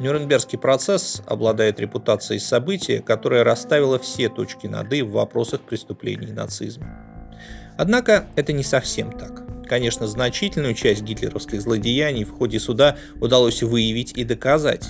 Нюрнбергский процесс обладает репутацией события, которое расставило все точки над «и» в вопросах преступлений нацизма. Однако это не совсем так. Конечно, значительную часть гитлеровских злодеяний в ходе суда удалось выявить и доказать.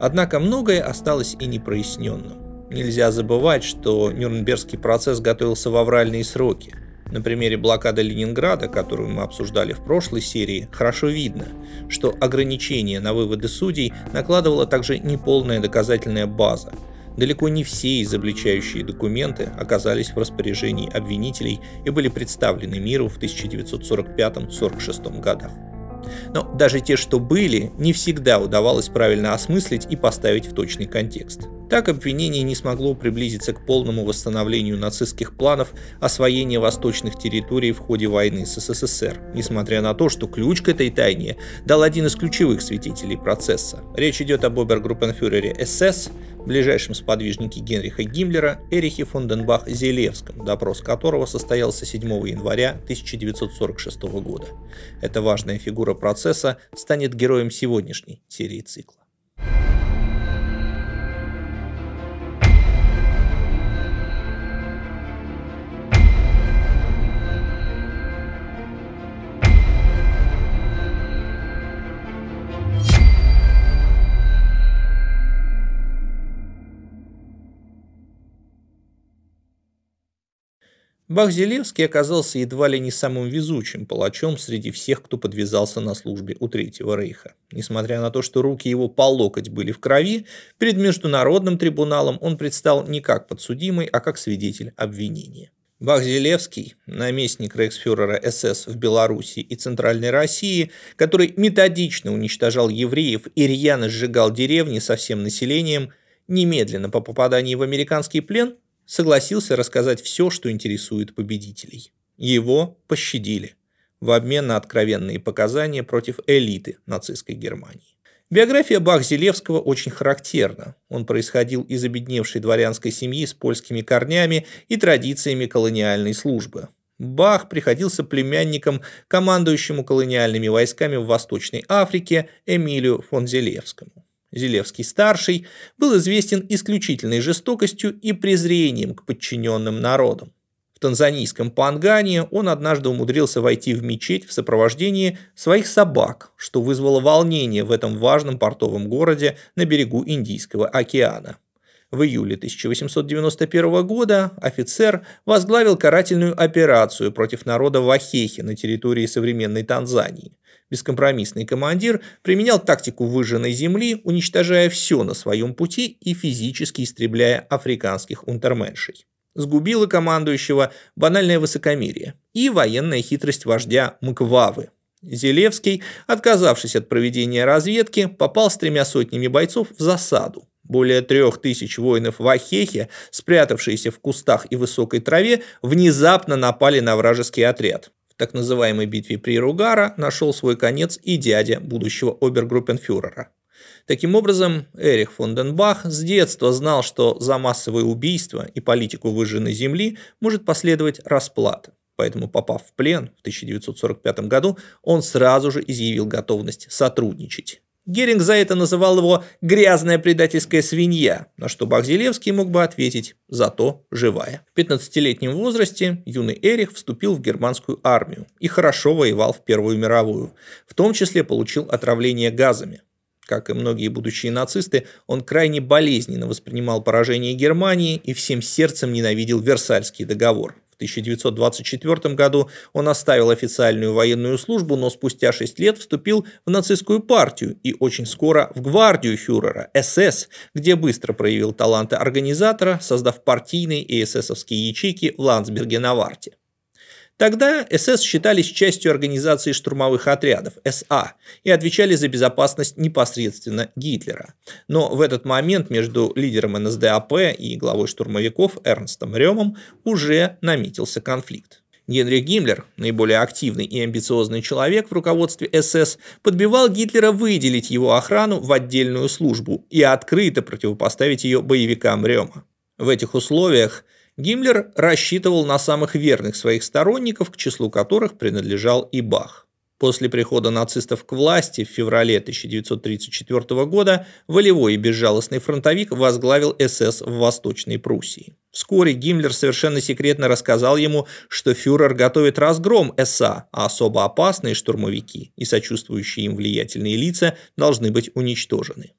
Однако многое осталось и непроясненным. Нельзя забывать, что Нюрнбергский процесс готовился в авральные сроки – на примере блокады Ленинграда, которую мы обсуждали в прошлой серии, хорошо видно, что ограничение на выводы судей накладывала также неполная доказательная база. Далеко не все изобличающие документы оказались в распоряжении обвинителей и были представлены миру в 1945-1946 годах. Но даже те, что были, не всегда удавалось правильно осмыслить и поставить в точный контекст. Так обвинение не смогло приблизиться к полному восстановлению нацистских планов освоения восточных территорий в ходе войны с СССР, несмотря на то, что ключ к этой тайне дал один из ключевых свидетелей процесса. Речь идет об обергруппенфюрере СС ближайшем сподвижнике Генриха Гиммлера Эрихе фонденбах зелевском допрос которого состоялся 7 января 1946 года. Эта важная фигура процесса станет героем сегодняшней серии цикла. Бахзелевский оказался едва ли не самым везучим палачом среди всех, кто подвязался на службе у Третьего Рейха. Несмотря на то, что руки его по локоть были в крови, перед международным трибуналом он предстал не как подсудимый, а как свидетель обвинения. Бахзелевский, наместник рейхсфюрера СС в Беларуси и Центральной России, который методично уничтожал евреев и рьяно сжигал деревни со всем населением, немедленно по попадании в американский плен согласился рассказать все, что интересует победителей. Его пощадили в обмен на откровенные показания против элиты нацистской Германии. Биография Бах-Зелевского очень характерна. Он происходил из обедневшей дворянской семьи с польскими корнями и традициями колониальной службы. Бах приходился племянником, командующему колониальными войсками в Восточной Африке Эмилию фон Зелевскому. Зелевский-старший был известен исключительной жестокостью и презрением к подчиненным народам. В танзанийском Пангане он однажды умудрился войти в мечеть в сопровождении своих собак, что вызвало волнение в этом важном портовом городе на берегу Индийского океана. В июле 1891 года офицер возглавил карательную операцию против народа Вахехи на территории современной Танзании – Бескомпромиссный командир применял тактику выжженной земли, уничтожая все на своем пути и физически истребляя африканских унтерменшей. Сгубило командующего банальное высокомерие и военная хитрость вождя Мквавы. Зелевский, отказавшись от проведения разведки, попал с тремя сотнями бойцов в засаду, более трех тысяч воинов в Ахехе, спрятавшиеся в кустах и высокой траве, внезапно напали на вражеский отряд так называемой битве при Ругара нашел свой конец и дядя будущего обергруппенфюрера. Таким образом, Эрих фон Денбах с детства знал, что за массовые убийства и политику выжженной земли может последовать расплата. Поэтому, попав в плен в 1945 году, он сразу же изъявил готовность сотрудничать. Геринг за это называл его «грязная предательская свинья», на что Бахзелевский мог бы ответить «зато живая». В 15-летнем возрасте юный Эрих вступил в германскую армию и хорошо воевал в Первую мировую, в том числе получил отравление газами. Как и многие будущие нацисты, он крайне болезненно воспринимал поражение Германии и всем сердцем ненавидел Версальский договор. 1924 году он оставил официальную военную службу, но спустя 6 лет вступил в нацистскую партию и очень скоро в гвардию фюрера, СС, где быстро проявил таланты организатора, создав партийные и эсэсовские ячейки в Ландсберге-Наварте. Тогда СС считались частью организации штурмовых отрядов, СА, и отвечали за безопасность непосредственно Гитлера. Но в этот момент между лидером НСДАП и главой штурмовиков Эрнстом Ремом уже наметился конфликт. Генрих Гиммлер, наиболее активный и амбициозный человек в руководстве СС, подбивал Гитлера выделить его охрану в отдельную службу и открыто противопоставить ее боевикам Рема. В этих условиях – Гиммлер рассчитывал на самых верных своих сторонников, к числу которых принадлежал и Бах. После прихода нацистов к власти в феврале 1934 года волевой и безжалостный фронтовик возглавил СС в Восточной Пруссии. Вскоре Гиммлер совершенно секретно рассказал ему, что фюрер готовит разгром СА, а особо опасные штурмовики и сочувствующие им влиятельные лица должны быть уничтожены.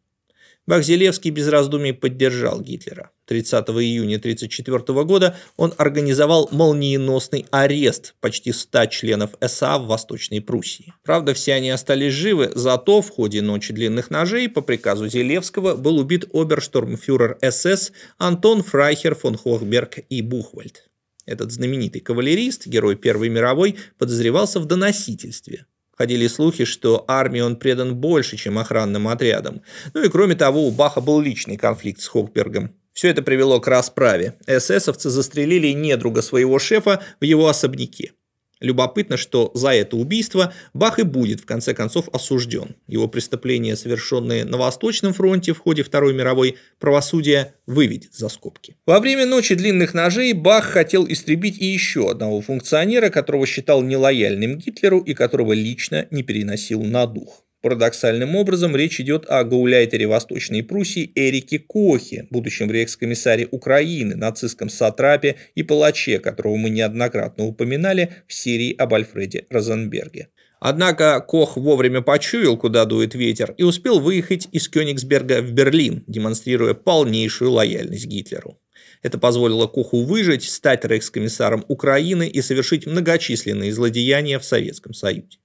Бахзелевский без раздумий поддержал Гитлера. 30 июня 1934 года он организовал молниеносный арест почти 100 членов СА в Восточной Пруссии. Правда, все они остались живы, зато в ходе ночи длинных ножей по приказу Зелевского был убит оберштурмфюрер СС Антон Фрайхер фон Хохберг и Бухвальд. Этот знаменитый кавалерист, герой Первой мировой, подозревался в доносительстве. Ходили слухи, что армии он предан больше, чем охранным отрядам. Ну и кроме того, у Баха был личный конфликт с Хокбергом. Все это привело к расправе. Эсэсовцы застрелили недруга своего шефа в его особняке. Любопытно, что за это убийство Бах и будет в конце концов осужден. Его преступления, совершенные на Восточном фронте в ходе Второй мировой, правосудия выведет за скобки. Во время ночи длинных ножей Бах хотел истребить и еще одного функционера, которого считал нелояльным Гитлеру и которого лично не переносил на дух. Парадоксальным образом речь идет о гауляйтере Восточной Пруссии Эрике Кохе, будущем рейхскомиссаре Украины, нацистском сатрапе и палаче, которого мы неоднократно упоминали в серии об Альфреде Розенберге. Однако Кох вовремя почуял, куда дует ветер, и успел выехать из Кёнигсберга в Берлин, демонстрируя полнейшую лояльность Гитлеру. Это позволило Коху выжить, стать рейхскомиссаром Украины и совершить многочисленные злодеяния в Советском Союзе.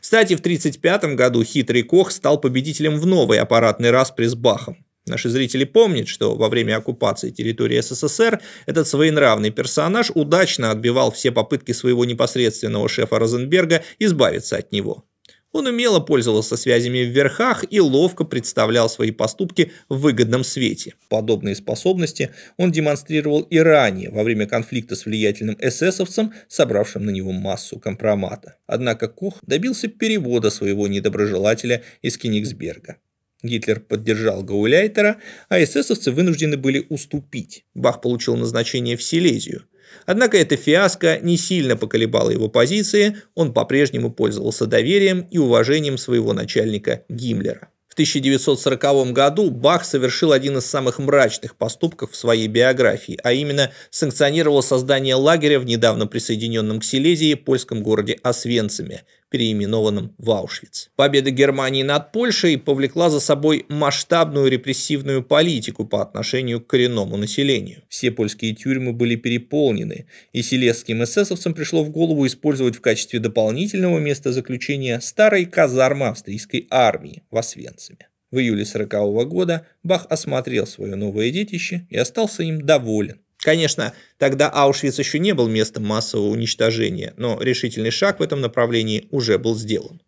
Кстати, в 1935 году хитрый Кох стал победителем в новый аппаратный распре с Бахом. Наши зрители помнят, что во время оккупации территории СССР этот своенравный персонаж удачно отбивал все попытки своего непосредственного шефа Розенберга избавиться от него. Он умело пользовался связями в верхах и ловко представлял свои поступки в выгодном свете. Подобные способности он демонстрировал и ранее, во время конфликта с влиятельным эсэсовцем, собравшим на него массу компромата. Однако Кух добился перевода своего недоброжелателя из Кенигсберга. Гитлер поддержал Гауляйтера, а эсэсовцы вынуждены были уступить. Бах получил назначение в Силезию – Однако эта фиаско не сильно поколебала его позиции, он по-прежнему пользовался доверием и уважением своего начальника Гиммлера. В 1940 году Бах совершил один из самых мрачных поступков в своей биографии, а именно санкционировал создание лагеря в недавно присоединенном к Силезии польском городе Освенциме – переименованным в Аушвиц. Победа Германии над Польшей повлекла за собой масштабную репрессивную политику по отношению к коренному населению. Все польские тюрьмы были переполнены, и селезским эсэсовцам пришло в голову использовать в качестве дополнительного места заключения старые казармы австрийской армии в Освенциме. В июле 1940 года Бах осмотрел свое новое детище и остался им доволен. Конечно, тогда Аушвиц еще не был местом массового уничтожения, но решительный шаг в этом направлении уже был сделан.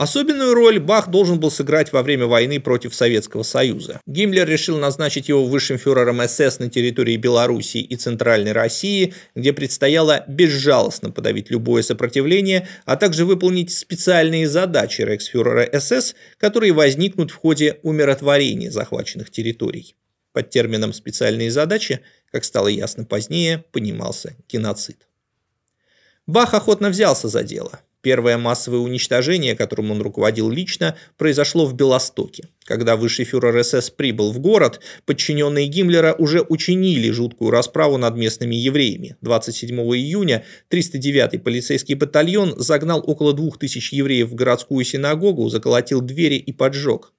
Особенную роль Бах должен был сыграть во время войны против Советского Союза. Гиммлер решил назначить его высшим фюрером СС на территории Белоруссии и Центральной России, где предстояло безжалостно подавить любое сопротивление, а также выполнить специальные задачи рейхсфюрера СС, которые возникнут в ходе умиротворения захваченных территорий. Под термином «специальные задачи», как стало ясно позднее, понимался геноцид. Бах охотно взялся за дело – Первое массовое уничтожение, которым он руководил лично, произошло в Белостоке. Когда высший фюрер СС прибыл в город, подчиненные Гиммлера уже учинили жуткую расправу над местными евреями. 27 июня 309-й полицейский батальон загнал около 2000 евреев в городскую синагогу, заколотил двери и поджег.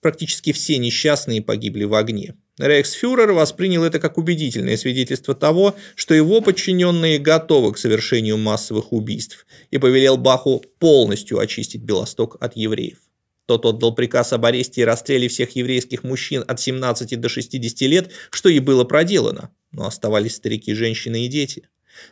Практически все несчастные погибли в огне. Рейхсфюрер воспринял это как убедительное свидетельство того, что его подчиненные готовы к совершению массовых убийств, и повелел Баху полностью очистить Белосток от евреев. Тот отдал приказ об аресте и расстреле всех еврейских мужчин от 17 до 60 лет, что и было проделано, но оставались старики, женщины и дети.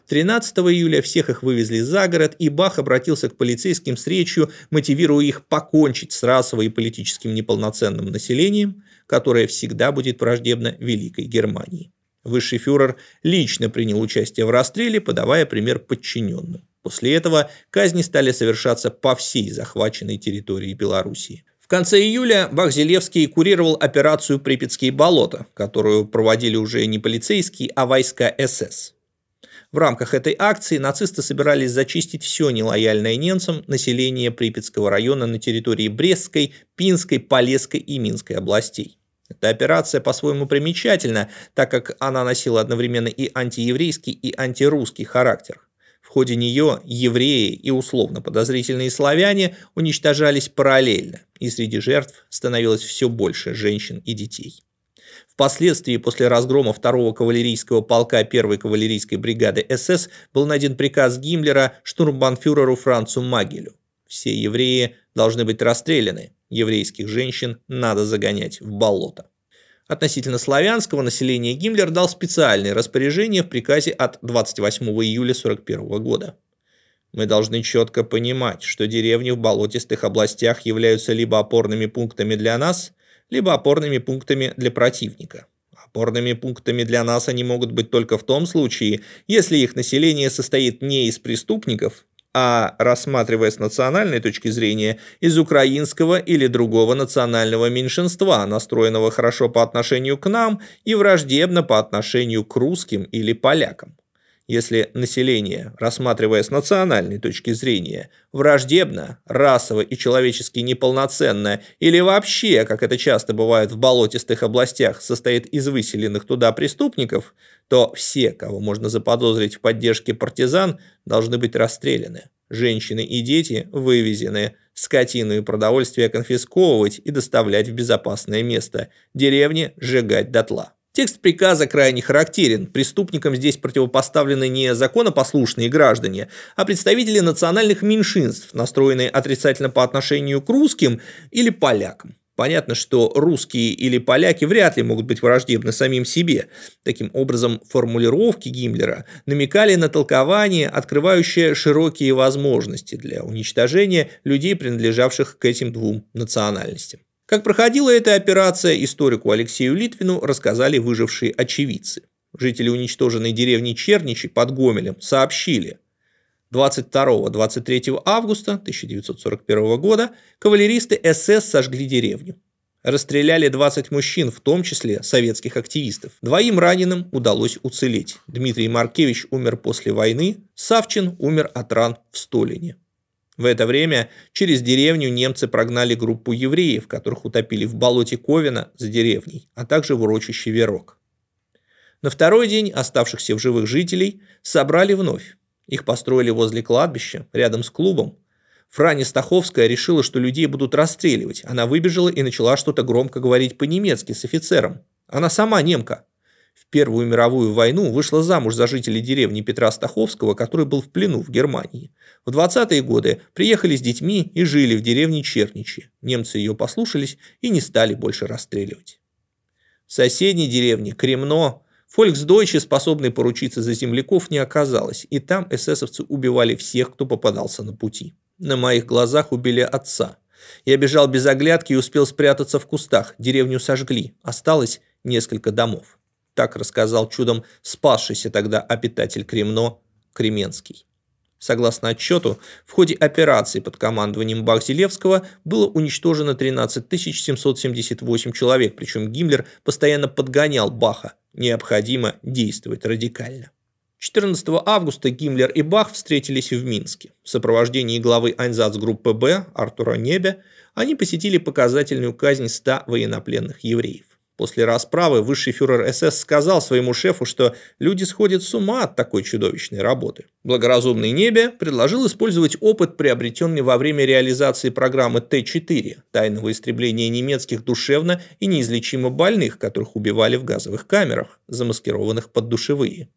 13 июля всех их вывезли за город, и Бах обратился к полицейским с речью, мотивируя их покончить с расовым и политическим неполноценным населением, которая всегда будет враждебна Великой Германии. Высший фюрер лично принял участие в расстреле, подавая пример подчиненным. После этого казни стали совершаться по всей захваченной территории Белоруссии. В конце июля Бахзелевский курировал операцию «Припятские болота», которую проводили уже не полицейские, а войска СС. В рамках этой акции нацисты собирались зачистить все нелояльное немцам население Припятского района на территории Брестской, Пинской, Полесской и Минской областей. Эта операция по-своему примечательна, так как она носила одновременно и антиеврейский, и антирусский характер. В ходе нее евреи и условно подозрительные славяне уничтожались параллельно, и среди жертв становилось все больше женщин и детей. Впоследствии, после разгрома 2-го кавалерийского полка 1-й кавалерийской бригады СС, был найден приказ Гиммлера штурмбанфюреру Францу Магелю. Все евреи должны быть расстреляны, еврейских женщин надо загонять в болото. Относительно славянского населения Гиммлер дал специальное распоряжение в приказе от 28 июля 1941 года. Мы должны четко понимать, что деревни в болотистых областях являются либо опорными пунктами для нас – либо опорными пунктами для противника. Опорными пунктами для нас они могут быть только в том случае, если их население состоит не из преступников, а, рассматривая с национальной точки зрения, из украинского или другого национального меньшинства, настроенного хорошо по отношению к нам и враждебно по отношению к русским или полякам. Если население, рассматривая с национальной точки зрения, враждебно, расово и человечески неполноценно, или вообще, как это часто бывает в болотистых областях, состоит из выселенных туда преступников, то все, кого можно заподозрить в поддержке партизан, должны быть расстреляны. Женщины и дети вывезены, скотину и продовольствие конфисковывать и доставлять в безопасное место, деревни сжигать дотла. Текст приказа крайне характерен. Преступникам здесь противопоставлены не законопослушные граждане, а представители национальных меньшинств, настроенные отрицательно по отношению к русским или полякам. Понятно, что русские или поляки вряд ли могут быть враждебны самим себе. Таким образом, формулировки Гиммлера намекали на толкование, открывающее широкие возможности для уничтожения людей, принадлежавших к этим двум национальностям. Как проходила эта операция, историку Алексею Литвину рассказали выжившие очевидцы. Жители уничтоженной деревни Черничи под Гомелем сообщили, 22-23 августа 1941 года кавалеристы СС сожгли деревню. Расстреляли 20 мужчин, в том числе советских активистов. Двоим раненым удалось уцелеть. Дмитрий Маркевич умер после войны, Савчин умер от ран в Столине. В это время через деревню немцы прогнали группу евреев, которых утопили в болоте Ковина за деревней, а также в урочище Верок. На второй день оставшихся в живых жителей собрали вновь. Их построили возле кладбища, рядом с клубом. Франя Стаховская решила, что людей будут расстреливать. Она выбежала и начала что-то громко говорить по-немецки с офицером. Она сама немка в Первую мировую войну вышла замуж за жителей деревни Петра Стаховского, который был в плену в Германии. В 20-е годы приехали с детьми и жили в деревне Черничи. Немцы ее послушались и не стали больше расстреливать. В соседней деревне Кремно Фольксдойче, способной поручиться за земляков, не оказалось, и там эсэсовцы убивали всех, кто попадался на пути. На моих глазах убили отца. Я бежал без оглядки и успел спрятаться в кустах, деревню сожгли, осталось несколько домов. Так рассказал чудом спасшийся тогда обитатель Кремно Кременский. Согласно отчету, в ходе операции под командованием Бахзелевского было уничтожено 13 778 человек, причем Гиммлер постоянно подгонял Баха. Необходимо действовать радикально. 14 августа Гиммлер и Бах встретились в Минске. В сопровождении главы группы Б Артура Небе они посетили показательную казнь 100 военнопленных евреев. После расправы высший фюрер СС сказал своему шефу, что люди сходят с ума от такой чудовищной работы. Благоразумный Небе предложил использовать опыт, приобретенный во время реализации программы Т-4 – тайного истребления немецких душевно и неизлечимо больных, которых убивали в газовых камерах, замаскированных под душевые.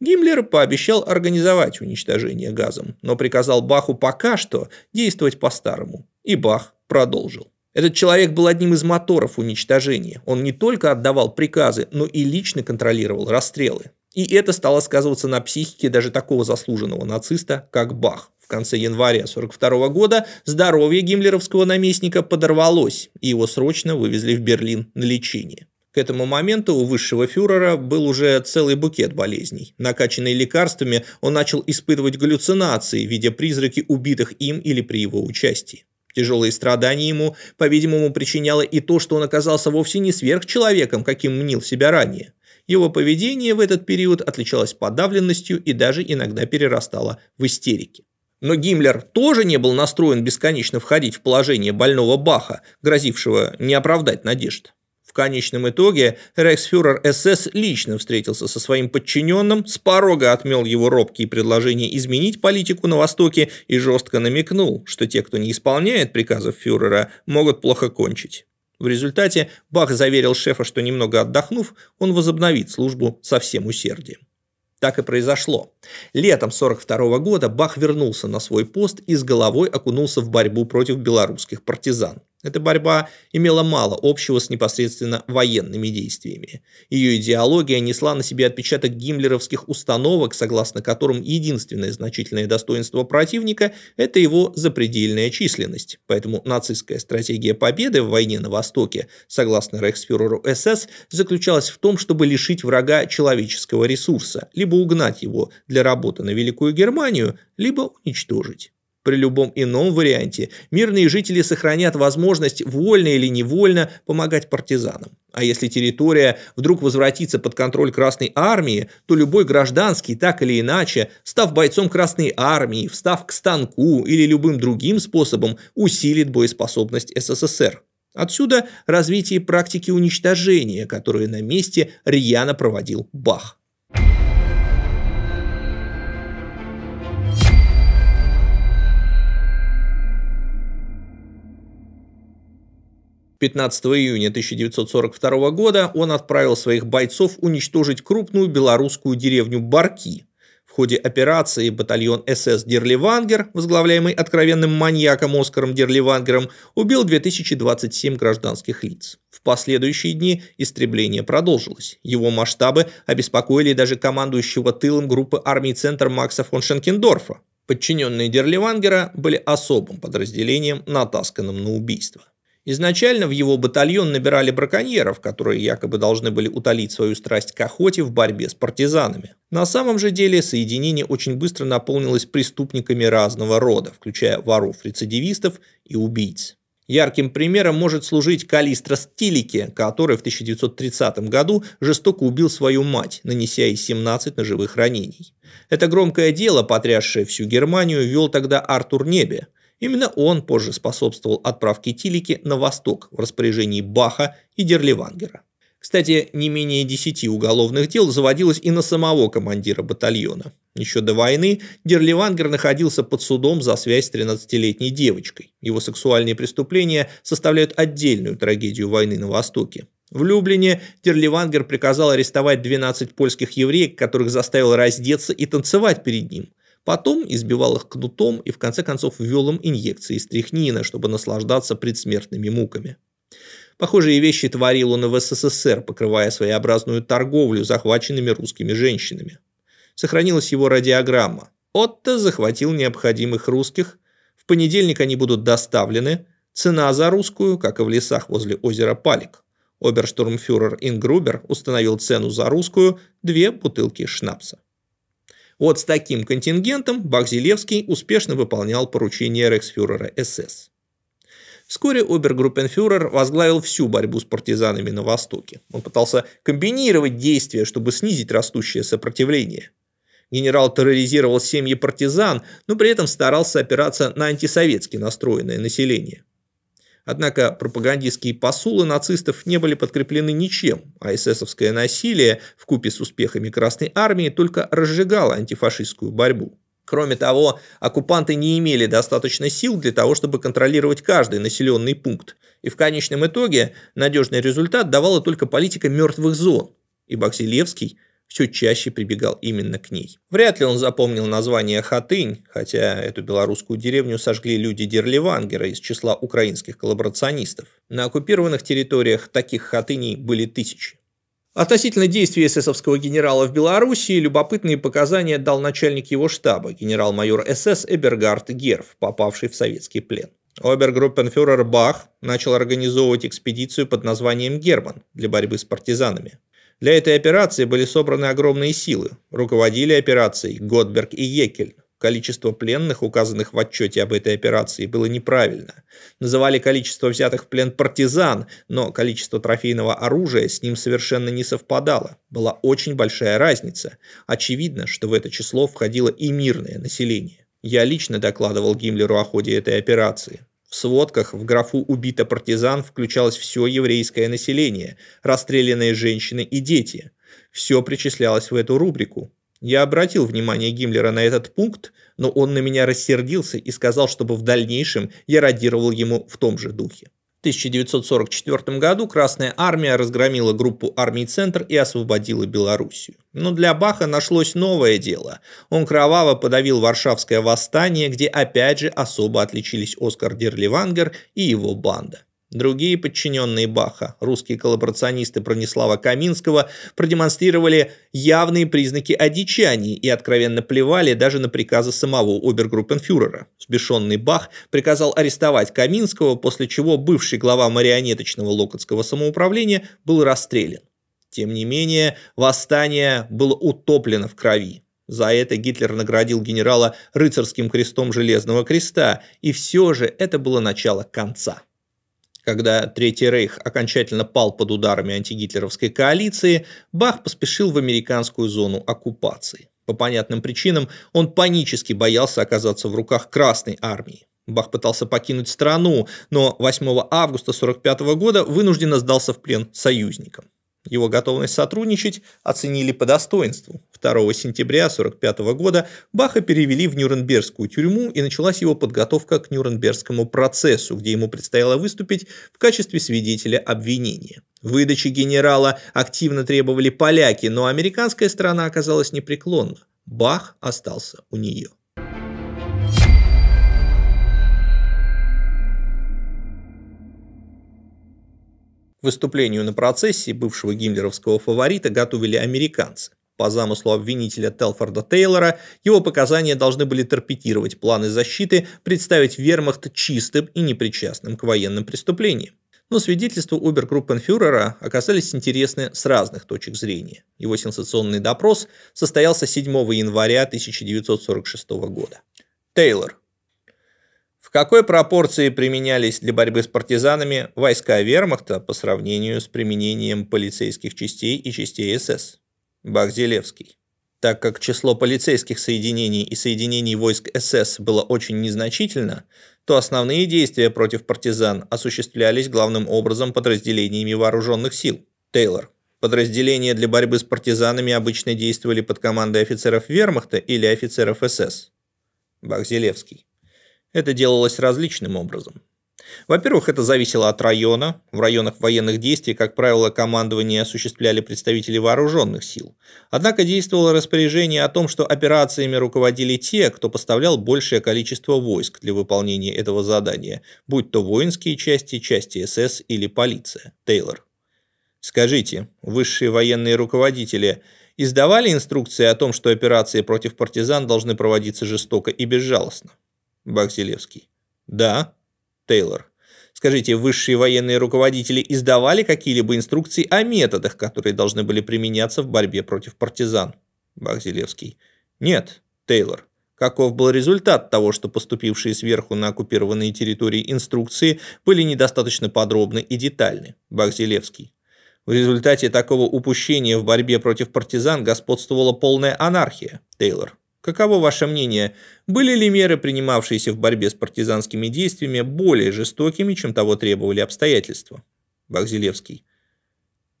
Гиммлер пообещал организовать уничтожение газом, но приказал Баху пока что действовать по-старому. И Бах продолжил. Этот человек был одним из моторов уничтожения. Он не только отдавал приказы, но и лично контролировал расстрелы. И это стало сказываться на психике даже такого заслуженного нациста, как Бах. В конце января 1942 года здоровье гиммлеровского наместника подорвалось, и его срочно вывезли в Берлин на лечение. К этому моменту у высшего фюрера был уже целый букет болезней. Накачанный лекарствами, он начал испытывать галлюцинации, видя призраки убитых им или при его участии. Тяжелые страдания ему, по-видимому, причиняло и то, что он оказался вовсе не сверхчеловеком, каким мнил себя ранее. Его поведение в этот период отличалось подавленностью и даже иногда перерастало в истерике. Но Гиммлер тоже не был настроен бесконечно входить в положение больного Баха, грозившего не оправдать надежд. В конечном итоге рейхсфюрер СС лично встретился со своим подчиненным, с порога отмел его робкие предложения изменить политику на Востоке и жестко намекнул, что те, кто не исполняет приказов фюрера, могут плохо кончить. В результате Бах заверил шефа, что немного отдохнув, он возобновит службу со всем усердием. Так и произошло. Летом 1942 года Бах вернулся на свой пост и с головой окунулся в борьбу против белорусских партизан. Эта борьба имела мало общего с непосредственно военными действиями. Ее идеология несла на себе отпечаток гиммлеровских установок, согласно которым единственное значительное достоинство противника – это его запредельная численность. Поэтому нацистская стратегия победы в войне на Востоке, согласно рейхсфюреру СС, заключалась в том, чтобы лишить врага человеческого ресурса, либо угнать его для работы на Великую Германию, либо уничтожить. При любом ином варианте мирные жители сохранят возможность вольно или невольно помогать партизанам. А если территория вдруг возвратится под контроль Красной Армии, то любой гражданский, так или иначе, став бойцом Красной Армии, встав к станку или любым другим способом, усилит боеспособность СССР. Отсюда развитие практики уничтожения, которую на месте рьяно проводил Бах. 15 июня 1942 года он отправил своих бойцов уничтожить крупную белорусскую деревню Барки. В ходе операции батальон СС Дерливангер, возглавляемый откровенным маньяком Оскаром Дерливангером, убил 2027 гражданских лиц. В последующие дни истребление продолжилось. Его масштабы обеспокоили даже командующего тылом группы армий «Центр» Макса фон Шенкендорфа. Подчиненные Дерливангера были особым подразделением, натасканным на убийство. Изначально в его батальон набирали браконьеров, которые якобы должны были утолить свою страсть к охоте в борьбе с партизанами. На самом же деле соединение очень быстро наполнилось преступниками разного рода, включая воров-рецидивистов и убийц. Ярким примером может служить Калистра Стилики, который в 1930 году жестоко убил свою мать, нанеся ей 17 ножевых ранений. Это громкое дело, потрясшее всю Германию, вел тогда Артур Небе, Именно он позже способствовал отправке Тилики на восток в распоряжении Баха и Дерливангера. Кстати, не менее 10 уголовных дел заводилось и на самого командира батальона. Еще до войны Дерливангер находился под судом за связь с 13-летней девочкой. Его сексуальные преступления составляют отдельную трагедию войны на Востоке. В Люблине Дерливангер приказал арестовать 12 польских евреек, которых заставил раздеться и танцевать перед ним – Потом избивал их кнутом и в конце концов ввел им инъекции стрихнина, чтобы наслаждаться предсмертными муками. Похожие вещи творил он и в СССР, покрывая своеобразную торговлю захваченными русскими женщинами. Сохранилась его радиограмма. Отто захватил необходимых русских. В понедельник они будут доставлены. Цена за русскую, как и в лесах возле озера Палик. Оберштурмфюрер Ингрубер установил цену за русскую – две бутылки шнапса. Вот с таким контингентом Бахзилевский успешно выполнял поручение рейхсфюрера СС. Вскоре обергруппенфюрер возглавил всю борьбу с партизанами на Востоке. Он пытался комбинировать действия, чтобы снизить растущее сопротивление. Генерал терроризировал семьи партизан, но при этом старался опираться на антисоветски настроенное население. Однако пропагандистские посулы нацистов не были подкреплены ничем, а эсэсовское насилие в купе с успехами Красной Армии только разжигало антифашистскую борьбу. Кроме того, оккупанты не имели достаточно сил для того, чтобы контролировать каждый населенный пункт. И в конечном итоге надежный результат давала только политика мертвых зон. И Баксилевский – все чаще прибегал именно к ней. Вряд ли он запомнил название Хатынь, хотя эту белорусскую деревню сожгли люди Дерливангера из числа украинских коллаборационистов. На оккупированных территориях таких Хатыней были тысячи. Относительно действий эсэсовского генерала в Белоруссии любопытные показания дал начальник его штаба, генерал-майор СС Эбергард Герф, попавший в советский плен. Обергруппенфюрер Бах начал организовывать экспедицию под названием «Герман» для борьбы с партизанами. Для этой операции были собраны огромные силы. Руководили операцией Годберг и Екель. Количество пленных, указанных в отчете об этой операции, было неправильно. Называли количество взятых в плен партизан, но количество трофейного оружия с ним совершенно не совпадало. Была очень большая разница. Очевидно, что в это число входило и мирное население. Я лично докладывал Гиммлеру о ходе этой операции. В сводках в графу «убито партизан» включалось все еврейское население, расстрелянные женщины и дети. Все причислялось в эту рубрику. Я обратил внимание Гиммлера на этот пункт, но он на меня рассердился и сказал, чтобы в дальнейшем я радировал ему в том же духе. 1944 году Красная Армия разгромила группу армий «Центр» и освободила Белоруссию. Но для Баха нашлось новое дело. Он кроваво подавил Варшавское восстание, где опять же особо отличились Оскар Дерливангер и его банда. Другие подчиненные Баха, русские коллаборационисты Бронислава Каминского, продемонстрировали явные признаки одичания и откровенно плевали даже на приказы самого обергруппенфюрера. Сбешенный Бах приказал арестовать Каминского, после чего бывший глава марионеточного локотского самоуправления был расстрелян. Тем не менее, восстание было утоплено в крови. За это Гитлер наградил генерала рыцарским крестом Железного креста, и все же это было начало конца. Когда Третий Рейх окончательно пал под ударами антигитлеровской коалиции, Бах поспешил в американскую зону оккупации. По понятным причинам он панически боялся оказаться в руках Красной армии. Бах пытался покинуть страну, но 8 августа 1945 года вынужденно сдался в плен союзникам. Его готовность сотрудничать оценили по достоинству. 2 сентября 1945 года Баха перевели в Нюрнбергскую тюрьму и началась его подготовка к Нюрнбергскому процессу, где ему предстояло выступить в качестве свидетеля обвинения. Выдачи генерала активно требовали поляки, но американская сторона оказалась непреклонна. Бах остался у нее. Выступлению на процессе бывшего гиммлеровского фаворита готовили американцы. По замыслу обвинителя Телфорда Тейлора, его показания должны были торпедировать планы защиты, представить вермахт чистым и непричастным к военным преступлениям. Но свидетельства обергруппенфюрера оказались интересны с разных точек зрения. Его сенсационный допрос состоялся 7 января 1946 года. Тейлор какой пропорции применялись для борьбы с партизанами войска вермахта по сравнению с применением полицейских частей и частей СС. Бахзелевский. Так как число полицейских соединений и соединений войск СС было очень незначительно, то основные действия против партизан осуществлялись главным образом подразделениями вооруженных сил. Тейлор. Подразделения для борьбы с партизанами обычно действовали под командой офицеров вермахта или офицеров СС. Бахзелевский. Это делалось различным образом. Во-первых, это зависело от района. В районах военных действий, как правило, командование осуществляли представители вооруженных сил. Однако действовало распоряжение о том, что операциями руководили те, кто поставлял большее количество войск для выполнения этого задания, будь то воинские части, части СС или полиция. Тейлор. Скажите, высшие военные руководители издавали инструкции о том, что операции против партизан должны проводиться жестоко и безжалостно? Бакселевский. Да. Тейлор. Скажите, высшие военные руководители издавали какие-либо инструкции о методах, которые должны были применяться в борьбе против партизан? Бакзелевский. Нет, Тейлор. Каков был результат того, что поступившие сверху на оккупированные территории инструкции были недостаточно подробны и детальны? Бакзелевский. В результате такого упущения в борьбе против партизан господствовала полная анархия, Тейлор. Каково ваше мнение, были ли меры, принимавшиеся в борьбе с партизанскими действиями, более жестокими, чем того требовали обстоятельства? Багзелевский.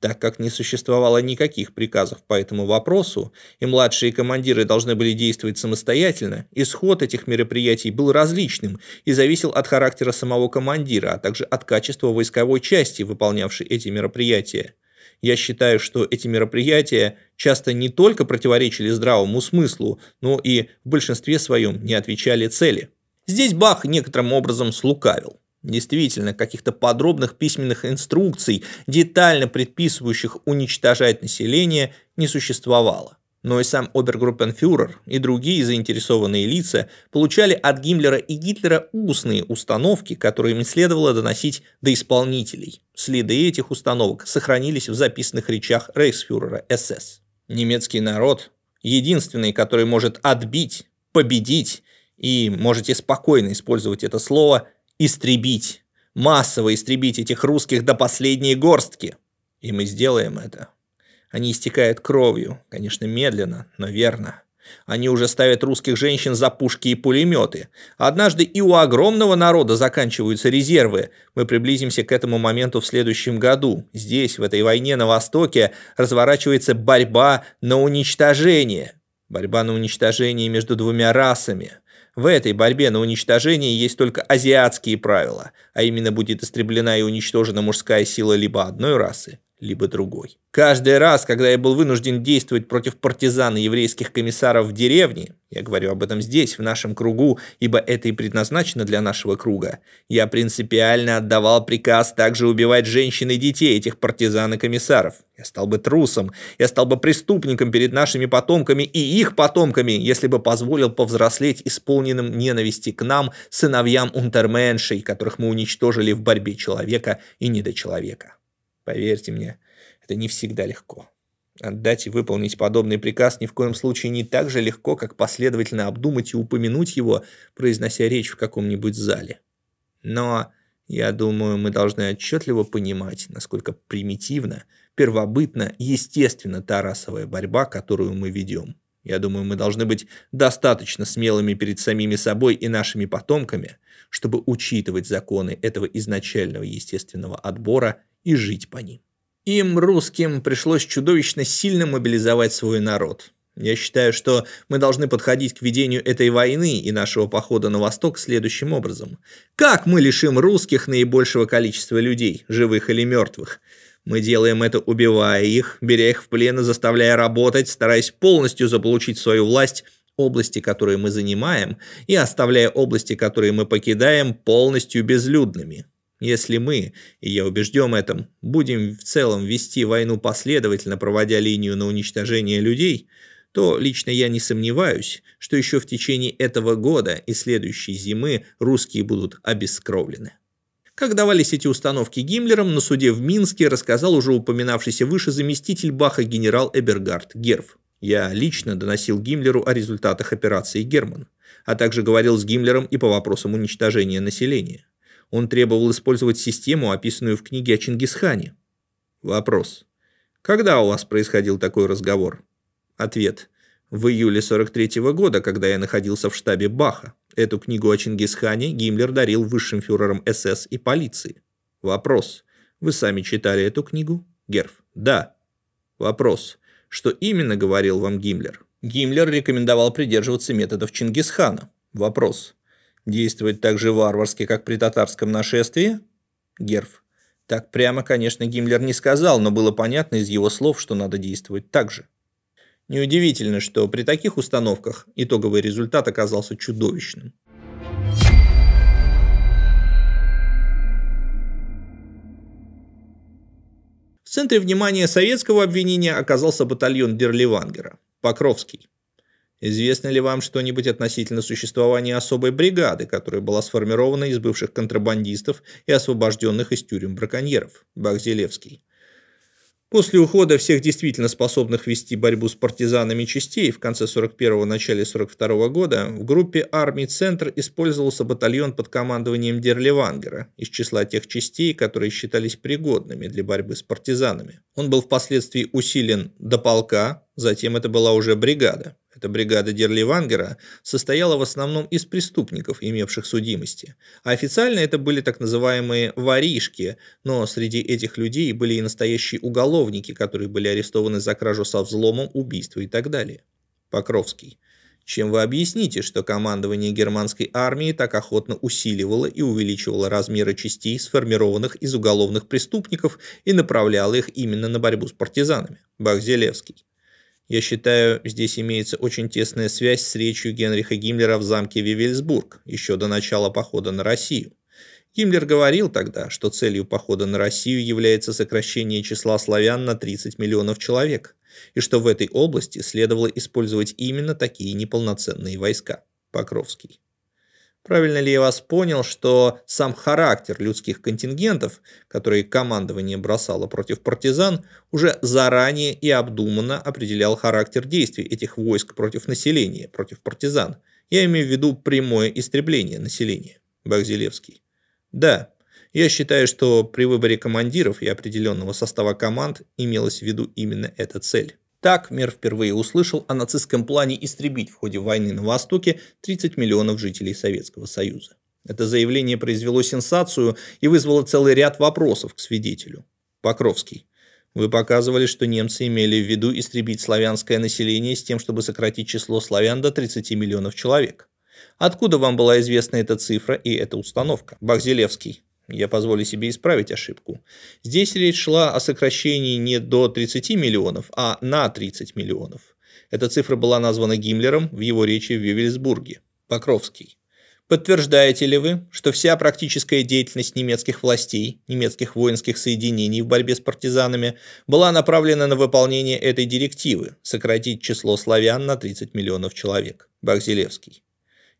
Так как не существовало никаких приказов по этому вопросу, и младшие командиры должны были действовать самостоятельно, исход этих мероприятий был различным и зависел от характера самого командира, а также от качества войсковой части, выполнявшей эти мероприятия. Я считаю, что эти мероприятия часто не только противоречили здравому смыслу, но и в большинстве своем не отвечали цели. Здесь Бах некоторым образом слукавил. Действительно, каких-то подробных письменных инструкций, детально предписывающих уничтожать население, не существовало но и сам обергруппенфюрер и другие заинтересованные лица получали от Гиммлера и Гитлера устные установки, которые им следовало доносить до исполнителей. Следы этих установок сохранились в записанных речах рейхсфюрера СС. Немецкий народ – единственный, который может отбить, победить и, можете спокойно использовать это слово, истребить. Массово истребить этих русских до последней горстки. И мы сделаем это. Они истекают кровью, конечно, медленно, но верно. Они уже ставят русских женщин за пушки и пулеметы. Однажды и у огромного народа заканчиваются резервы. Мы приблизимся к этому моменту в следующем году. Здесь, в этой войне на Востоке, разворачивается борьба на уничтожение. Борьба на уничтожение между двумя расами. В этой борьбе на уничтожение есть только азиатские правила, а именно будет истреблена и уничтожена мужская сила либо одной расы, либо другой. Каждый раз, когда я был вынужден действовать против партизан и еврейских комиссаров в деревне, я говорю об этом здесь, в нашем кругу, ибо это и предназначено для нашего круга, я принципиально отдавал приказ также убивать женщин и детей этих партизан и комиссаров. Я стал бы трусом, я стал бы преступником перед нашими потомками и их потомками, если бы позволил повзрослеть исполненным ненависти к нам, сыновьям унтерменшей, которых мы уничтожили в борьбе человека и недочеловека. Поверьте мне, это не всегда легко. Отдать и выполнить подобный приказ ни в коем случае не так же легко, как последовательно обдумать и упомянуть его, произнося речь в каком-нибудь зале. Но я думаю, мы должны отчетливо понимать, насколько примитивно, первобытно естественно та расовая борьба, которую мы ведем. Я думаю, мы должны быть достаточно смелыми перед самими собой и нашими потомками, чтобы учитывать законы этого изначального естественного отбора – и жить по ним. Им, русским, пришлось чудовищно сильно мобилизовать свой народ. Я считаю, что мы должны подходить к ведению этой войны и нашего похода на восток следующим образом. Как мы лишим русских наибольшего количества людей, живых или мертвых? Мы делаем это, убивая их, беря их в плен и заставляя работать, стараясь полностью заполучить свою власть области, которые мы занимаем, и оставляя области, которые мы покидаем, полностью безлюдными. Если мы, и я убежден в этом, будем в целом вести войну последовательно, проводя линию на уничтожение людей, то лично я не сомневаюсь, что еще в течение этого года и следующей зимы русские будут обескровлены. Как давались эти установки Гиммлером, на суде в Минске рассказал уже упоминавшийся выше заместитель Баха генерал Эбергард Герф. Я лично доносил Гиммлеру о результатах операции «Герман», а также говорил с Гиммлером и по вопросам уничтожения населения. Он требовал использовать систему, описанную в книге о Чингисхане. Вопрос. Когда у вас происходил такой разговор? Ответ. В июле 43 -го года, когда я находился в штабе Баха. Эту книгу о Чингисхане Гиммлер дарил высшим фюрерам СС и полиции. Вопрос. Вы сами читали эту книгу? Герф. Да. Вопрос. Что именно говорил вам Гиммлер? Гиммлер рекомендовал придерживаться методов Чингисхана. Вопрос действовать так же варварски, как при татарском нашествии? Герф. Так прямо, конечно, Гиммлер не сказал, но было понятно из его слов, что надо действовать так же. Неудивительно, что при таких установках итоговый результат оказался чудовищным. В центре внимания советского обвинения оказался батальон Дерливангера – Покровский. Известно ли вам что-нибудь относительно существования особой бригады, которая была сформирована из бывших контрабандистов и освобожденных из тюрем браконьеров? Багзелевский. После ухода всех действительно способных вести борьбу с партизанами частей в конце 41-го, начале 42 го года в группе армий «Центр» использовался батальон под командованием Дерлевангера из числа тех частей, которые считались пригодными для борьбы с партизанами. Он был впоследствии усилен до полка, затем это была уже бригада. Эта бригада Дерливангера состояла в основном из преступников, имевших судимости. А официально это были так называемые «воришки», но среди этих людей были и настоящие уголовники, которые были арестованы за кражу со взломом, убийство и так далее. Покровский чем вы объясните, что командование германской армии так охотно усиливало и увеличивало размеры частей, сформированных из уголовных преступников, и направляло их именно на борьбу с партизанами? Бахзелевский. Я считаю, здесь имеется очень тесная связь с речью Генриха Гиммлера в замке Вивельсбург еще до начала похода на Россию. Гиммлер говорил тогда, что целью похода на Россию является сокращение числа славян на 30 миллионов человек, и что в этой области следовало использовать именно такие неполноценные войска. Покровский. Правильно ли я вас понял, что сам характер людских контингентов, которые командование бросало против партизан, уже заранее и обдуманно определял характер действий этих войск против населения, против партизан? Я имею в виду прямое истребление населения. Багзелевский. Да, я считаю, что при выборе командиров и определенного состава команд имелась в виду именно эта цель. Так мир впервые услышал о нацистском плане истребить в ходе войны на Востоке 30 миллионов жителей Советского Союза. Это заявление произвело сенсацию и вызвало целый ряд вопросов к свидетелю. Покровский. Вы показывали, что немцы имели в виду истребить славянское население с тем, чтобы сократить число славян до 30 миллионов человек. Откуда вам была известна эта цифра и эта установка? Бахзелевский. Я позволю себе исправить ошибку. Здесь речь шла о сокращении не до 30 миллионов, а на 30 миллионов. Эта цифра была названа Гиммлером в его речи в Вивельсбурге. Покровский. Подтверждаете ли вы, что вся практическая деятельность немецких властей, немецких воинских соединений в борьбе с партизанами была направлена на выполнение этой директивы – сократить число славян на 30 миллионов человек? Бахзелевский.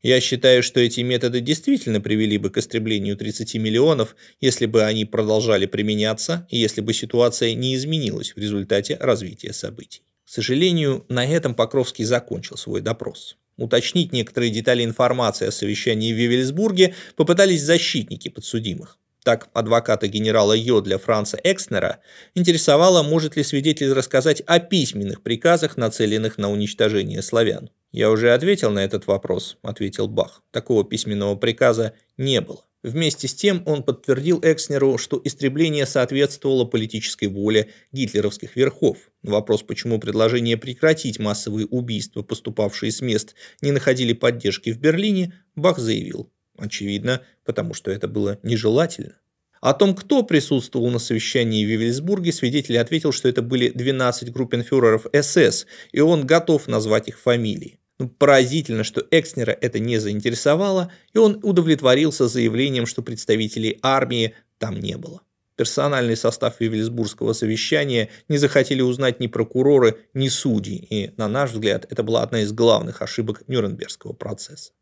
Я считаю, что эти методы действительно привели бы к истреблению 30 миллионов, если бы они продолжали применяться и если бы ситуация не изменилась в результате развития событий. К сожалению, на этом Покровский закончил свой допрос. Уточнить некоторые детали информации о совещании в Вивельсбурге попытались защитники подсудимых. Так, адвоката генерала Йодля Франца Экснера интересовало, может ли свидетель рассказать о письменных приказах, нацеленных на уничтожение славян. «Я уже ответил на этот вопрос», – ответил Бах. «Такого письменного приказа не было». Вместе с тем он подтвердил Экснеру, что истребление соответствовало политической воле гитлеровских верхов. вопрос, почему предложение прекратить массовые убийства, поступавшие с мест, не находили поддержки в Берлине, Бах заявил. Очевидно, потому что это было нежелательно. О том, кто присутствовал на совещании в Вивельсбурге, свидетель ответил, что это были 12 группенфюреров СС, и он готов назвать их фамилии. Ну, поразительно, что Экснера это не заинтересовало, и он удовлетворился заявлением, что представителей армии там не было. Персональный состав Вивельсбургского совещания не захотели узнать ни прокуроры, ни судьи, и, на наш взгляд, это была одна из главных ошибок Нюрнбергского процесса.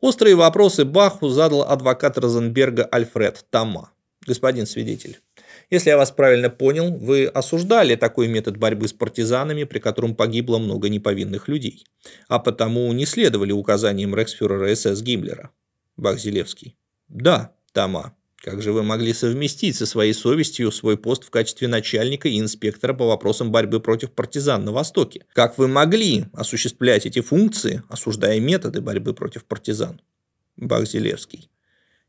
Острые вопросы Баху задал адвокат Розенберга Альфред Тома. «Господин свидетель, если я вас правильно понял, вы осуждали такой метод борьбы с партизанами, при котором погибло много неповинных людей, а потому не следовали указаниям рейхсфюрера СС Гиммлера. Бахзелевский. Да, Тома, как же вы могли совместить со своей совестью свой пост в качестве начальника и инспектора по вопросам борьбы против партизан на Востоке? Как вы могли осуществлять эти функции, осуждая методы борьбы против партизан? Бахзелевский.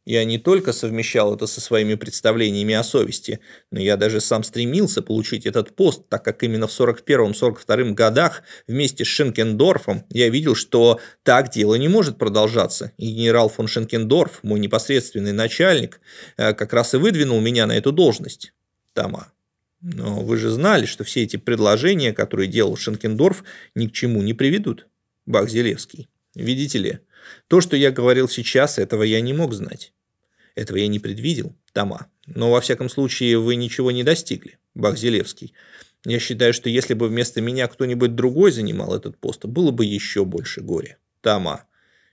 Я не только совмещал это со своими представлениями о совести, но я даже сам стремился получить этот пост, так как именно в 41-42 годах вместе с Шенкендорфом я видел, что так дело не может продолжаться. И генерал фон Шенкендорф, мой непосредственный начальник, э, как раз и выдвинул меня на эту должность. Тома. Но вы же знали, что все эти предложения, которые делал Шенкендорф, ни к чему не приведут. Бахзелевский. Видите ли, то, что я говорил сейчас, этого я не мог знать. Этого я не предвидел, Тома. Но, во всяком случае, вы ничего не достигли, Бахзелевский. Я считаю, что если бы вместо меня кто-нибудь другой занимал этот пост, было бы еще больше горя. Тома.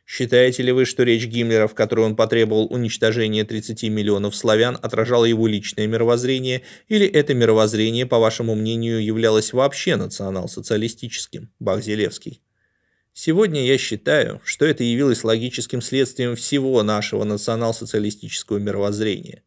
Считаете ли вы, что речь Гиммлера, в которой он потребовал уничтожения 30 миллионов славян, отражала его личное мировоззрение, или это мировоззрение, по вашему мнению, являлось вообще национал-социалистическим, Бахзелевский? Сегодня я считаю, что это явилось логическим следствием всего нашего национал-социалистического мировоззрения.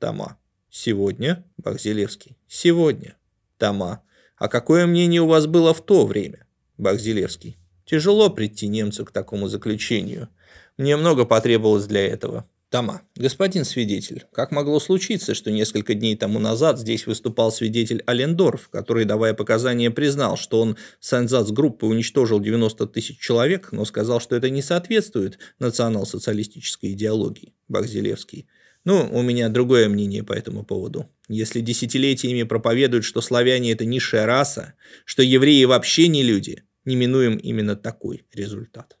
Тома. Сегодня? Бахзелевский. Сегодня. Тома. А какое мнение у вас было в то время? Бахзелевский. Тяжело прийти немцу к такому заключению. Мне много потребовалось для этого. Тома, господин свидетель, как могло случиться, что несколько дней тому назад здесь выступал свидетель Алендорф, который, давая показания, признал, что он с группы уничтожил 90 тысяч человек, но сказал, что это не соответствует национал-социалистической идеологии, Бакзелевский. Ну, у меня другое мнение по этому поводу. Если десятилетиями проповедуют, что славяне – это низшая раса, что евреи вообще не люди, неминуем именно такой результат.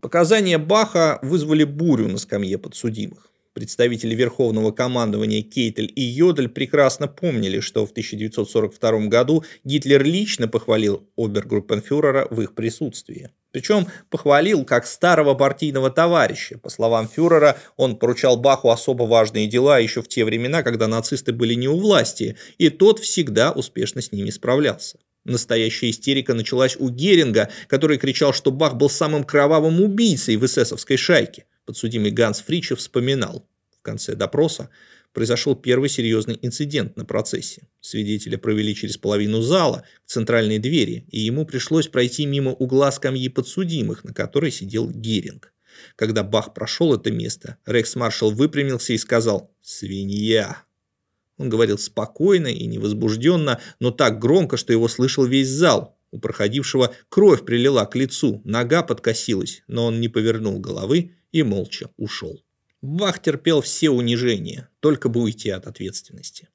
Показания Баха вызвали бурю на скамье подсудимых. Представители Верховного командования Кейтель и Йодель прекрасно помнили, что в 1942 году Гитлер лично похвалил обергруппенфюрера в их присутствии. Причем похвалил как старого партийного товарища. По словам фюрера, он поручал Баху особо важные дела еще в те времена, когда нацисты были не у власти, и тот всегда успешно с ними справлялся. Настоящая истерика началась у Геринга, который кричал, что Бах был самым кровавым убийцей в эсэсовской шайке. Подсудимый Ганс Фричев вспоминал. В конце допроса произошел первый серьезный инцидент на процессе. Свидетеля провели через половину зала к центральной двери, и ему пришлось пройти мимо угла скамьи подсудимых, на которой сидел Геринг. Когда Бах прошел это место, рекс-маршал выпрямился и сказал «Свинья». Он говорил спокойно и невозбужденно, но так громко, что его слышал весь зал. У проходившего кровь прилила к лицу, нога подкосилась, но он не повернул головы и молча ушел. Бах терпел все унижения, только бы уйти от ответственности.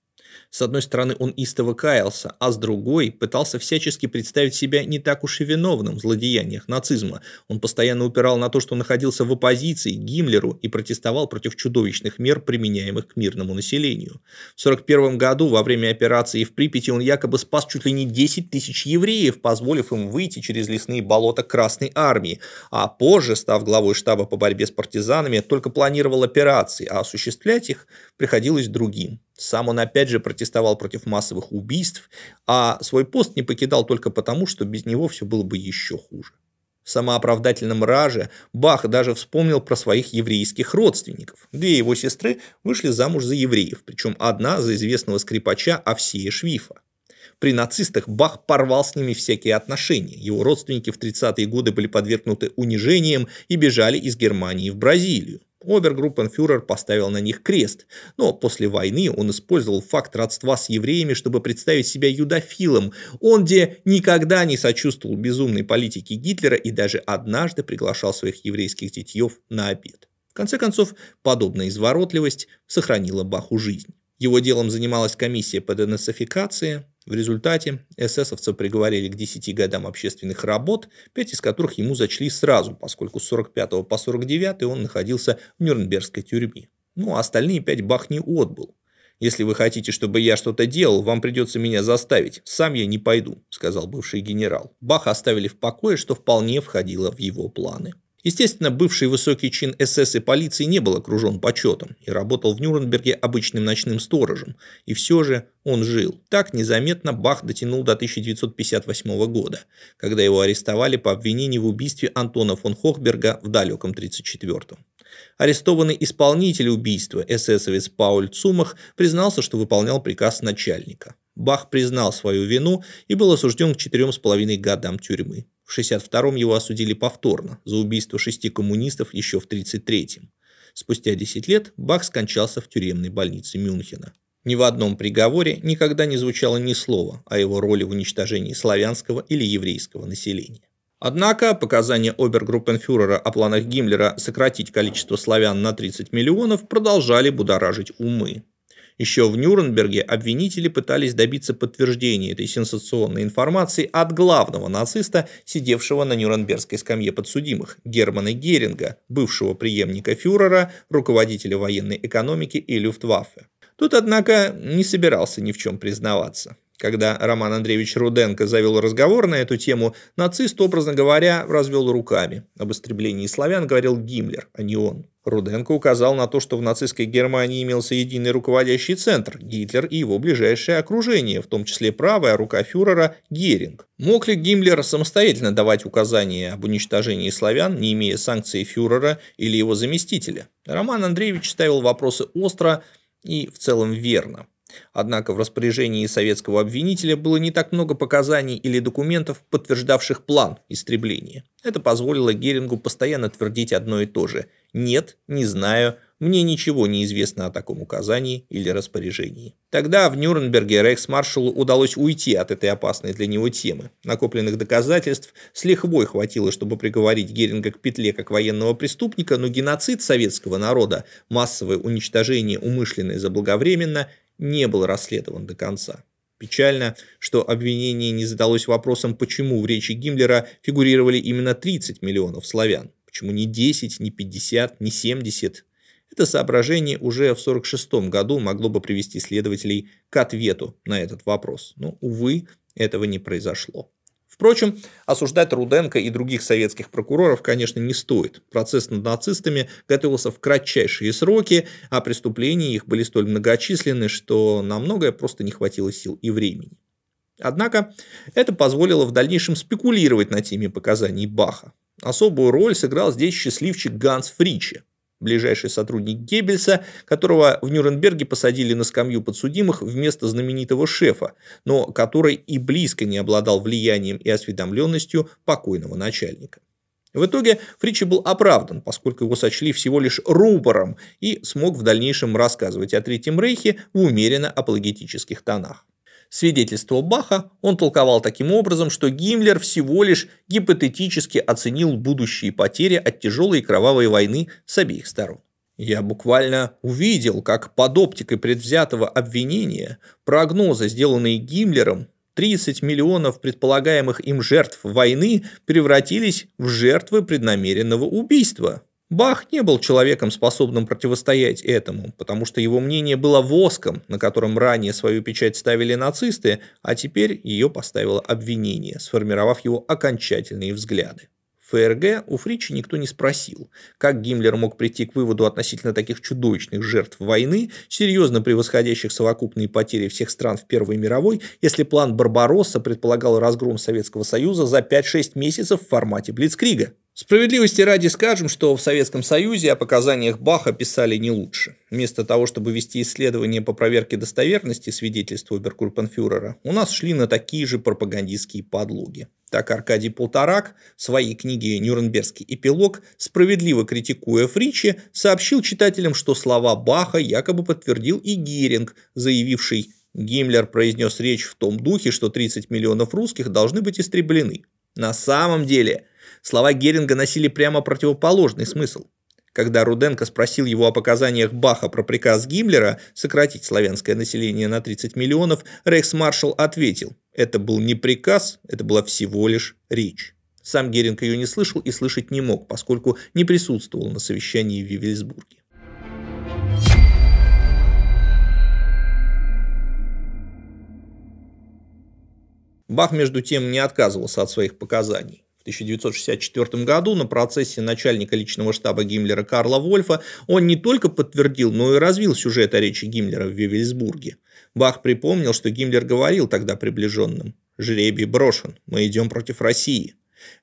С одной стороны, он истово каялся, а с другой пытался всячески представить себя не так уж и виновным в злодеяниях нацизма. Он постоянно упирал на то, что находился в оппозиции к Гиммлеру и протестовал против чудовищных мер, применяемых к мирному населению. В 1941 году во время операции в Припяти он якобы спас чуть ли не 10 тысяч евреев, позволив им выйти через лесные болота Красной Армии, а позже, став главой штаба по борьбе с партизанами, только планировал операции, а осуществлять их приходилось другим. Сам он опять же протестовал против массовых убийств, а свой пост не покидал только потому, что без него все было бы еще хуже. В самооправдательном раже Бах даже вспомнил про своих еврейских родственников. Две его сестры вышли замуж за евреев, причем одна за известного скрипача Овсея Швифа. При нацистах Бах порвал с ними всякие отношения. Его родственники в 30-е годы были подвергнуты унижениям и бежали из Германии в Бразилию. Обергруппенфюрер поставил на них крест, но после войны он использовал факт родства с евреями, чтобы представить себя юдофилом. Он, где никогда не сочувствовал безумной политике Гитлера и даже однажды приглашал своих еврейских детьев на обед. В конце концов, подобная изворотливость сохранила Баху жизнь. Его делом занималась комиссия по денацификации, в результате эсэсовца приговорили к 10 годам общественных работ, 5 из которых ему зачли сразу, поскольку с 45 по 49 он находился в Нюрнбергской тюрьме. Ну, а остальные 5 бах не отбыл. «Если вы хотите, чтобы я что-то делал, вам придется меня заставить. Сам я не пойду», – сказал бывший генерал. Баха оставили в покое, что вполне входило в его планы. Естественно, бывший высокий чин СС и полиции не был окружен почетом и работал в Нюрнберге обычным ночным сторожем, и все же он жил. Так незаметно Бах дотянул до 1958 года, когда его арестовали по обвинению в убийстве Антона фон Хохберга в далеком 1934 Арестованный исполнитель убийства, эсэсовец Пауль Цумах, признался, что выполнял приказ начальника. Бах признал свою вину и был осужден к 4,5 годам тюрьмы. В 1962-м его осудили повторно за убийство шести коммунистов еще в 1933-м. Спустя 10 лет Бах скончался в тюремной больнице Мюнхена. Ни в одном приговоре никогда не звучало ни слова о его роли в уничтожении славянского или еврейского населения. Однако показания обергруппенфюрера о планах Гиммлера сократить количество славян на 30 миллионов продолжали будоражить умы. Еще в Нюрнберге обвинители пытались добиться подтверждения этой сенсационной информации от главного нациста, сидевшего на Нюрнбергской скамье подсудимых, Германа Геринга, бывшего преемника фюрера, руководителя военной экономики и Люфтваффе. Тут, однако, не собирался ни в чем признаваться. Когда Роман Андреевич Руденко завел разговор на эту тему, нацист, образно говоря, развел руками. Об истреблении славян говорил Гиммлер, а не он. Руденко указал на то, что в нацистской Германии имелся единый руководящий центр – Гитлер и его ближайшее окружение, в том числе правая рука фюрера Геринг. Мог ли Гиммлер самостоятельно давать указания об уничтожении славян, не имея санкции фюрера или его заместителя? Роман Андреевич ставил вопросы остро и в целом верно. Однако в распоряжении советского обвинителя было не так много показаний или документов, подтверждавших план истребления. Это позволило Герингу постоянно твердить одно и то же «нет, не знаю», мне ничего не известно о таком указании или распоряжении. Тогда в Нюрнберге рейхсмаршалу удалось уйти от этой опасной для него темы. Накопленных доказательств с лихвой хватило, чтобы приговорить Геринга к петле как военного преступника, но геноцид советского народа, массовое уничтожение умышленное заблаговременно – не был расследован до конца. Печально, что обвинение не задалось вопросом, почему в речи Гиммлера фигурировали именно 30 миллионов славян. Почему не 10, не 50, не 70? Это соображение уже в 1946 году могло бы привести следователей к ответу на этот вопрос. Но, увы, этого не произошло. Впрочем, осуждать Руденко и других советских прокуроров, конечно, не стоит. Процесс над нацистами готовился в кратчайшие сроки, а преступления их были столь многочисленны, что на многое просто не хватило сил и времени. Однако это позволило в дальнейшем спекулировать на теме показаний Баха. Особую роль сыграл здесь счастливчик Ганс Фриче – ближайший сотрудник Геббельса, которого в Нюрнберге посадили на скамью подсудимых вместо знаменитого шефа, но который и близко не обладал влиянием и осведомленностью покойного начальника. В итоге Фричи был оправдан, поскольку его сочли всего лишь рупором и смог в дальнейшем рассказывать о Третьем Рейхе в умеренно апологетических тонах. Свидетельство Баха он толковал таким образом, что Гиммлер всего лишь гипотетически оценил будущие потери от тяжелой кровавой войны с обеих сторон. Я буквально увидел, как под оптикой предвзятого обвинения прогнозы, сделанные Гиммлером, 30 миллионов предполагаемых им жертв войны превратились в жертвы преднамеренного убийства, Бах не был человеком, способным противостоять этому, потому что его мнение было воском, на котором ранее свою печать ставили нацисты, а теперь ее поставило обвинение, сформировав его окончательные взгляды. В ФРГ у Фричи никто не спросил, как Гиммлер мог прийти к выводу относительно таких чудовищных жертв войны, серьезно превосходящих совокупные потери всех стран в Первой мировой, если план Барбаросса предполагал разгром Советского Союза за 5-6 месяцев в формате Блицкрига. Справедливости ради скажем, что в Советском Союзе о показаниях Баха писали не лучше. Вместо того, чтобы вести исследования по проверке достоверности свидетельства оберкульпенфюрера, у нас шли на такие же пропагандистские подлоги. Так Аркадий Полторак в своей книге «Нюрнбергский эпилог», справедливо критикуя Фричи, сообщил читателям, что слова Баха якобы подтвердил и Геринг, заявивший «Гиммлер произнес речь в том духе, что 30 миллионов русских должны быть истреблены». На самом деле – слова Геринга носили прямо противоположный смысл. Когда Руденко спросил его о показаниях Баха про приказ Гиммлера сократить славянское население на 30 миллионов, рейхсмаршал ответил, это был не приказ, это была всего лишь речь. Сам Геринг ее не слышал и слышать не мог, поскольку не присутствовал на совещании в Вивельсбурге. Бах, между тем, не отказывался от своих показаний. 1964 году на процессе начальника личного штаба Гиммлера Карла Вольфа, он не только подтвердил, но и развил сюжет о речи Гиммлера в Вивельсбурге. Бах припомнил, что Гиммлер говорил тогда приближенным «Жребий брошен, мы идем против России».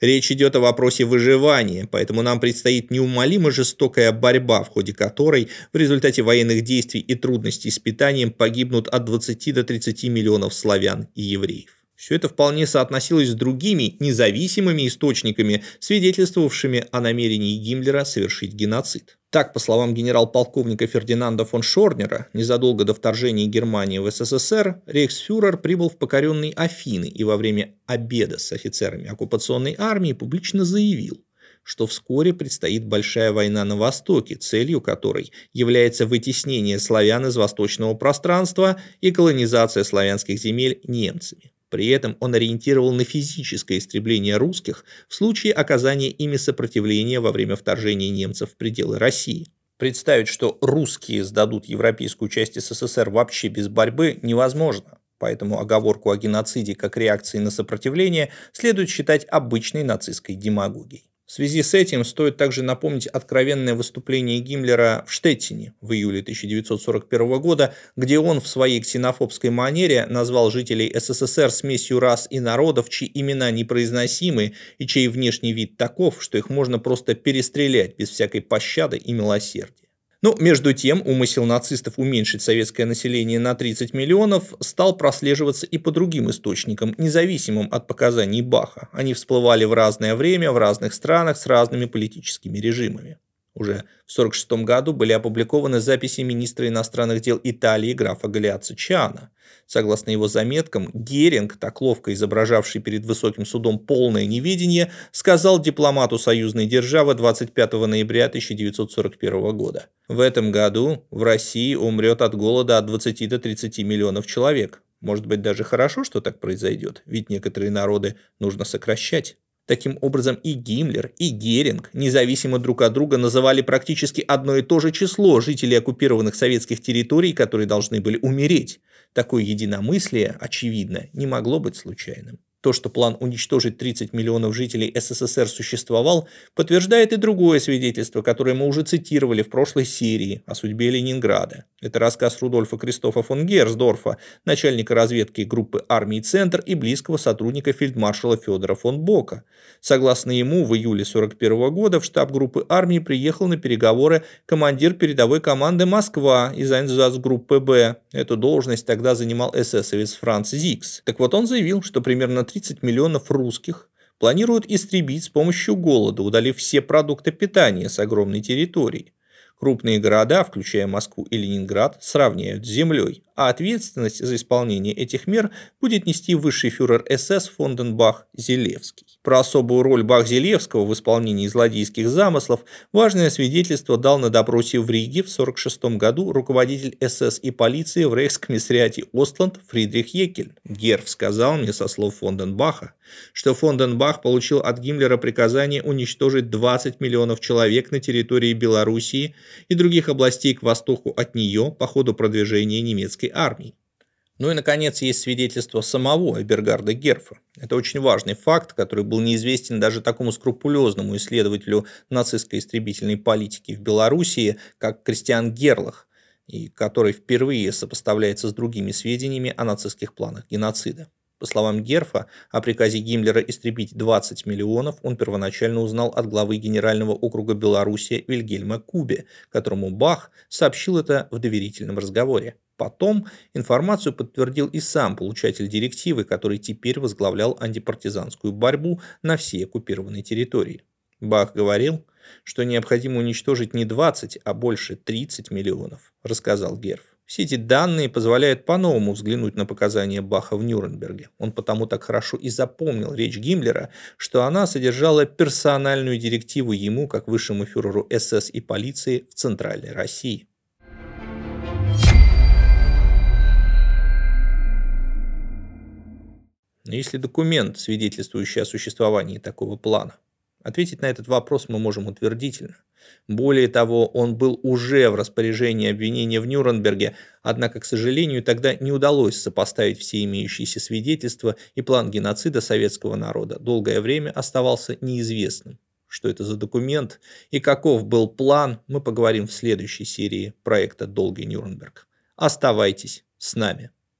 Речь идет о вопросе выживания, поэтому нам предстоит неумолимо жестокая борьба, в ходе которой в результате военных действий и трудностей с питанием погибнут от 20 до 30 миллионов славян и евреев. Все это вполне соотносилось с другими независимыми источниками, свидетельствовавшими о намерении Гиммлера совершить геноцид. Так, по словам генерал-полковника Фердинанда фон Шорнера, незадолго до вторжения Германии в СССР рейхсфюрер прибыл в покоренные Афины и во время обеда с офицерами оккупационной армии публично заявил, что вскоре предстоит большая война на Востоке, целью которой является вытеснение славян из восточного пространства и колонизация славянских земель немцами. При этом он ориентировал на физическое истребление русских в случае оказания ими сопротивления во время вторжения немцев в пределы России. Представить, что русские сдадут европейскую часть СССР вообще без борьбы, невозможно. Поэтому оговорку о геноциде как реакции на сопротивление следует считать обычной нацистской демагогией. В связи с этим стоит также напомнить откровенное выступление Гиммлера в Штеттине в июле 1941 года, где он в своей ксенофобской манере назвал жителей СССР смесью рас и народов, чьи имена непроизносимы и чей внешний вид таков, что их можно просто перестрелять без всякой пощады и милосердия. Но, ну, между тем, умысел нацистов уменьшить советское население на 30 миллионов стал прослеживаться и по другим источникам, независимым от показаний Баха. Они всплывали в разное время, в разных странах, с разными политическими режимами. Уже в 1946 году были опубликованы записи министра иностранных дел Италии графа Галиаца Чиана – Согласно его заметкам, Геринг, так ловко изображавший перед высоким судом полное неведение, сказал дипломату союзной державы 25 ноября 1941 года. В этом году в России умрет от голода от 20 до 30 миллионов человек. Может быть, даже хорошо, что так произойдет, ведь некоторые народы нужно сокращать. Таким образом, и Гиммлер, и Геринг независимо друг от друга называли практически одно и то же число жителей оккупированных советских территорий, которые должны были умереть. Такое единомыслие, очевидно, не могло быть случайным. То, что план уничтожить 30 миллионов жителей СССР существовал, подтверждает и другое свидетельство, которое мы уже цитировали в прошлой серии о судьбе Ленинграда. Это рассказ Рудольфа Кристофа фон Герсдорфа, начальника разведки группы армии «Центр» и близкого сотрудника фельдмаршала Федора фон Бока. Согласно ему, в июле 1941 года в штаб группы армии приехал на переговоры командир передовой команды «Москва» из Айнзацгруппы «Б». Эту должность тогда занимал эсэсовец Франц Зикс. Так вот он заявил, что примерно 30 миллионов русских планируют истребить с помощью голода, удалив все продукты питания с огромной территории. Крупные города, включая Москву и Ленинград, сравняют с землей, а ответственность за исполнение этих мер будет нести высший фюрер СС Фонденбах Зелевский. Про особую роль Бах-Зелевского в исполнении злодейских замыслов важное свидетельство дал на допросе в Риге в 1946 году руководитель СС и полиции в рейхскомиссариате Остланд Фридрих Екель. Герв сказал мне со слов Фонденбаха, что Фонденбах получил от Гиммлера приказание уничтожить 20 миллионов человек на территории Белоруссии и других областей к востоку от нее по ходу продвижения немецкой армии. Ну и, наконец, есть свидетельство самого Эбергарда Герфа. Это очень важный факт, который был неизвестен даже такому скрупулезному исследователю нацистской истребительной политики в Белоруссии, как Кристиан Герлах, и который впервые сопоставляется с другими сведениями о нацистских планах геноцида. По словам Герфа, о приказе Гиммлера истребить 20 миллионов он первоначально узнал от главы Генерального округа Белоруссии Вильгельма Кубе, которому Бах сообщил это в доверительном разговоре. Потом информацию подтвердил и сам получатель директивы, который теперь возглавлял антипартизанскую борьбу на всей оккупированной территории. Бах говорил, что необходимо уничтожить не 20, а больше 30 миллионов, рассказал Герф. Все эти данные позволяют по-новому взглянуть на показания Баха в Нюрнберге. Он потому так хорошо и запомнил речь Гиммлера, что она содержала персональную директиву ему, как высшему фюреру СС и полиции в Центральной России. Если документ, свидетельствующий о существовании такого плана, Ответить на этот вопрос мы можем утвердительно. Более того, он был уже в распоряжении обвинения в Нюрнберге, однако, к сожалению, тогда не удалось сопоставить все имеющиеся свидетельства, и план геноцида советского народа долгое время оставался неизвестным. Что это за документ и каков был план, мы поговорим в следующей серии проекта «Долгий Нюрнберг». Оставайтесь с нами.